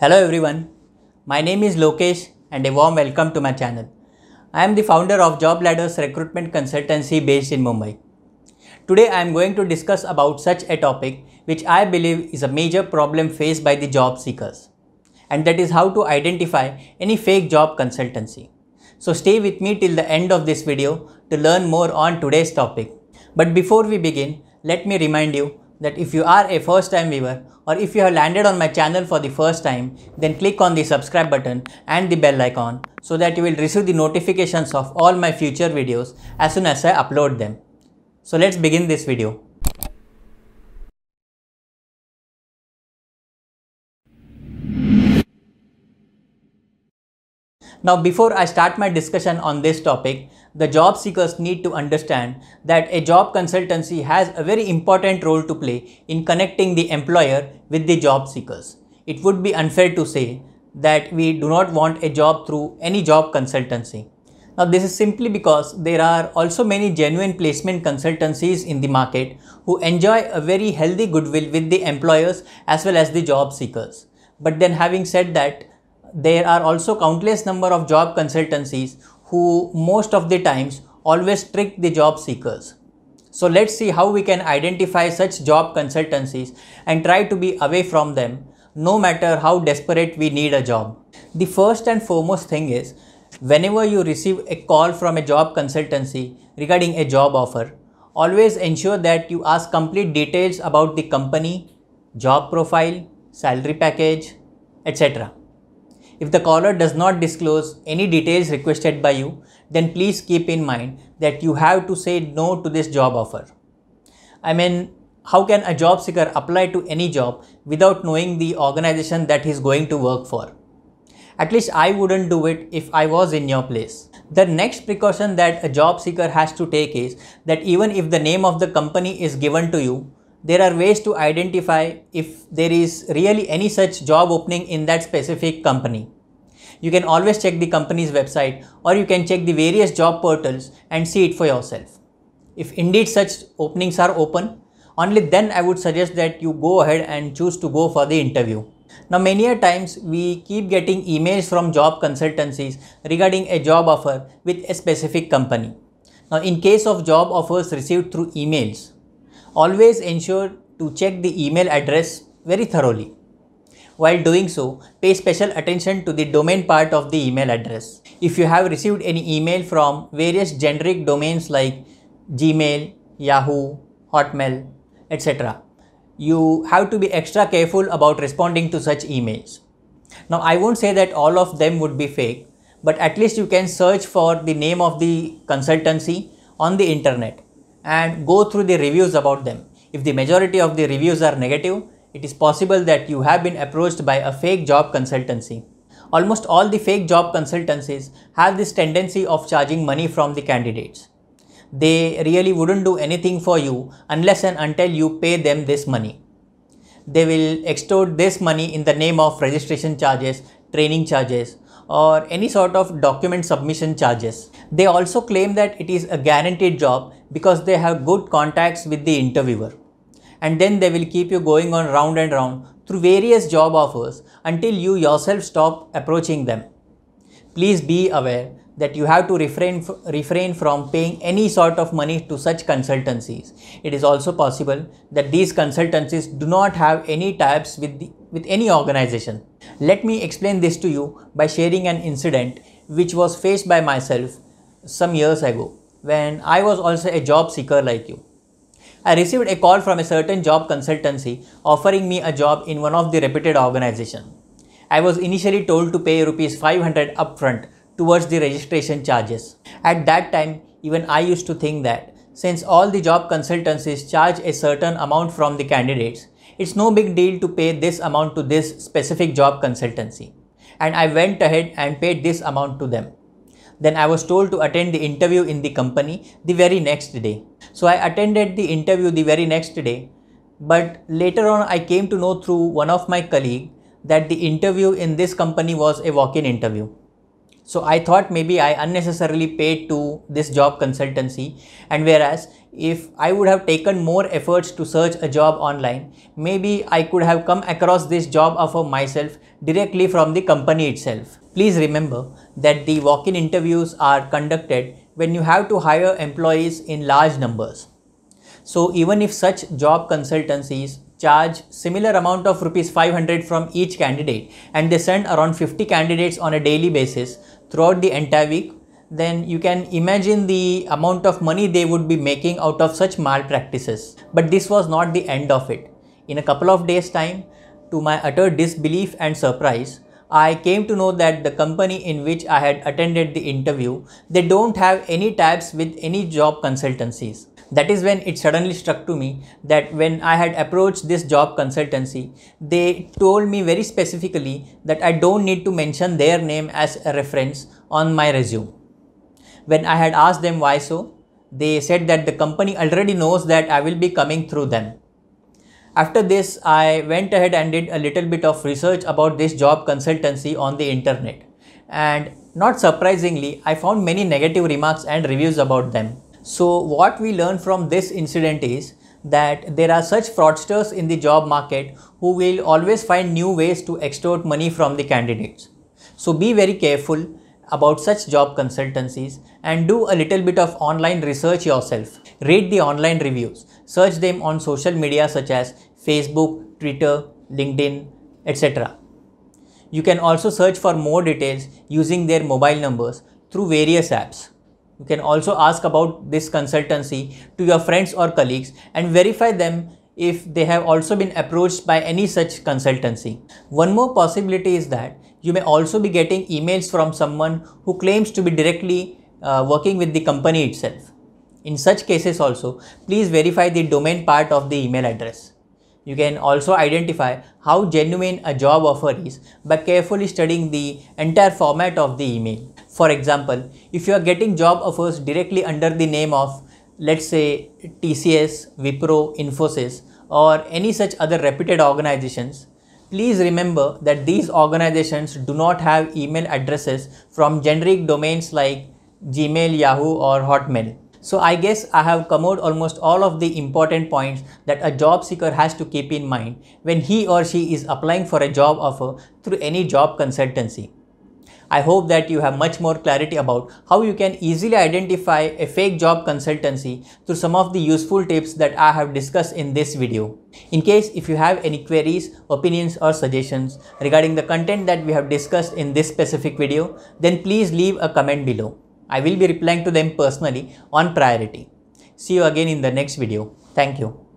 Hello everyone, my name is Lokesh and a warm welcome to my channel. I am the founder of Job Ladders Recruitment Consultancy based in Mumbai. Today I am going to discuss about such a topic which I believe is a major problem faced by the job seekers and that is how to identify any fake job consultancy. So stay with me till the end of this video to learn more on today's topic. But before we begin, let me remind you that if you are a first time viewer or if you have landed on my channel for the first time, then click on the subscribe button and the bell icon so that you will receive the notifications of all my future videos as soon as I upload them. So let's begin this video. Now before I start my discussion on this topic, the job seekers need to understand that a job consultancy has a very important role to play in connecting the employer with the job seekers. It would be unfair to say that we do not want a job through any job consultancy. Now this is simply because there are also many genuine placement consultancies in the market who enjoy a very healthy goodwill with the employers as well as the job seekers. But then having said that, there are also countless number of job consultancies who most of the times always trick the job seekers. So let's see how we can identify such job consultancies and try to be away from them no matter how desperate we need a job. The first and foremost thing is whenever you receive a call from a job consultancy regarding a job offer, always ensure that you ask complete details about the company, job profile, salary package, etc. If the caller does not disclose any details requested by you, then please keep in mind that you have to say no to this job offer. I mean, how can a job seeker apply to any job without knowing the organization that he is going to work for? At least I wouldn't do it if I was in your place. The next precaution that a job seeker has to take is that even if the name of the company is given to you, there are ways to identify if there is really any such job opening in that specific company. You can always check the company's website or you can check the various job portals and see it for yourself. If indeed such openings are open, only then I would suggest that you go ahead and choose to go for the interview. Now many a times we keep getting emails from job consultancies regarding a job offer with a specific company. Now in case of job offers received through emails, Always ensure to check the email address very thoroughly. While doing so, pay special attention to the domain part of the email address. If you have received any email from various generic domains like Gmail, Yahoo, Hotmail, etc., you have to be extra careful about responding to such emails. Now, I won't say that all of them would be fake, but at least you can search for the name of the consultancy on the internet and go through the reviews about them. If the majority of the reviews are negative, it is possible that you have been approached by a fake job consultancy. Almost all the fake job consultancies have this tendency of charging money from the candidates. They really wouldn't do anything for you unless and until you pay them this money. They will extort this money in the name of registration charges, training charges, or any sort of document submission charges. They also claim that it is a guaranteed job because they have good contacts with the interviewer. And then they will keep you going on round and round through various job offers until you yourself stop approaching them. Please be aware that you have to refrain, refrain from paying any sort of money to such consultancies. It is also possible that these consultancies do not have any ties with, with any organization. Let me explain this to you by sharing an incident which was faced by myself some years ago when I was also a job seeker like you. I received a call from a certain job consultancy offering me a job in one of the reputed organization. I was initially told to pay rupees 500 upfront towards the registration charges. At that time, even I used to think that since all the job consultancies charge a certain amount from the candidates, it's no big deal to pay this amount to this specific job consultancy. And I went ahead and paid this amount to them. Then I was told to attend the interview in the company the very next day. So I attended the interview the very next day. But later on, I came to know through one of my colleague that the interview in this company was a walk-in interview. So I thought maybe I unnecessarily paid to this job consultancy and whereas if I would have taken more efforts to search a job online, maybe I could have come across this job offer myself directly from the company itself. Please remember that the walk-in interviews are conducted when you have to hire employees in large numbers. So even if such job consultancies charge similar amount of rupees 500 from each candidate and they send around 50 candidates on a daily basis throughout the entire week then you can imagine the amount of money they would be making out of such malpractices. But this was not the end of it. In a couple of days time, to my utter disbelief and surprise, I came to know that the company in which I had attended the interview, they don't have any tabs with any job consultancies that is when it suddenly struck to me that when I had approached this job consultancy, they told me very specifically that I don't need to mention their name as a reference on my resume. When I had asked them why so, they said that the company already knows that I will be coming through them. After this, I went ahead and did a little bit of research about this job consultancy on the internet. And not surprisingly, I found many negative remarks and reviews about them. So what we learn from this incident is that there are such fraudsters in the job market who will always find new ways to extort money from the candidates. So be very careful about such job consultancies and do a little bit of online research yourself. Read the online reviews. Search them on social media such as Facebook, Twitter, LinkedIn, etc. You can also search for more details using their mobile numbers through various apps. You can also ask about this consultancy to your friends or colleagues and verify them if they have also been approached by any such consultancy. One more possibility is that you may also be getting emails from someone who claims to be directly uh, working with the company itself. In such cases also, please verify the domain part of the email address. You can also identify how genuine a job offer is by carefully studying the entire format of the email. For example, if you are getting job offers directly under the name of let's say TCS, Wipro, Infosys or any such other reputed organizations, please remember that these organizations do not have email addresses from generic domains like Gmail, Yahoo or Hotmail. So I guess I have covered almost all of the important points that a job seeker has to keep in mind when he or she is applying for a job offer through any job consultancy. I hope that you have much more clarity about how you can easily identify a fake job consultancy through some of the useful tips that I have discussed in this video. In case if you have any queries, opinions or suggestions regarding the content that we have discussed in this specific video, then please leave a comment below. I will be replying to them personally on priority. See you again in the next video. Thank you.